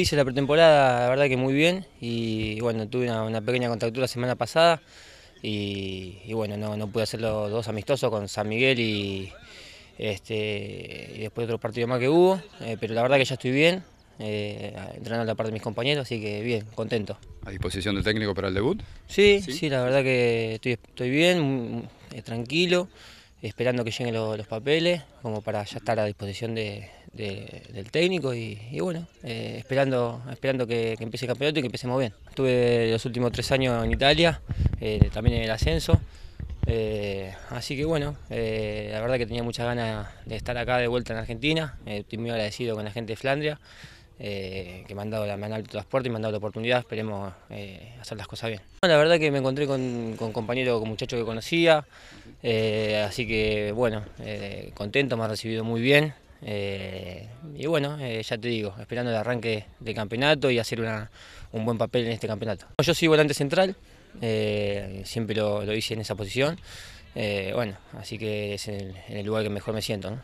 hice la pretemporada, la verdad que muy bien y bueno, tuve una, pequeña contractura la semana pasada y, bueno, no, pude hacer los dos amistosos con San Miguel y, este, y después otro partido más que hubo, eh, pero la verdad que ya estoy bien, eh, entrenando la parte de mis compañeros, así que bien, contento. ¿A disposición del técnico para el debut? Sí, sí, la verdad que estoy, bien, eh, tranquilo, esperando que lleguen los papeles, como para ya estar a disposición de, del técnico y, bueno, eh, esperando, esperando que, empiece el campeonato y que empecemos bien. Estuve los últimos tres años en Italia, eh, también en el ascenso, eh, así que bueno, la verdad que tenía muchas ganas de estar acá de vuelta en Argentina, estoy muy agradecido con la gente de Flandria, que me han dado la transporte de transporte y me han dado la oportunidad, esperemos hacer las cosas bien. la verdad que me encontré con, con compañeros, con muchachos que conocía, así que bueno, contento, me ha recibido muy bien, eh, y bueno, eh, ya te digo, esperando el arranque del campeonato y hacer un buen papel en este campeonato. Yo soy volante central, eh, siempre lo, hice en esa posición. bueno, así que es en el, lugar que mejor me siento.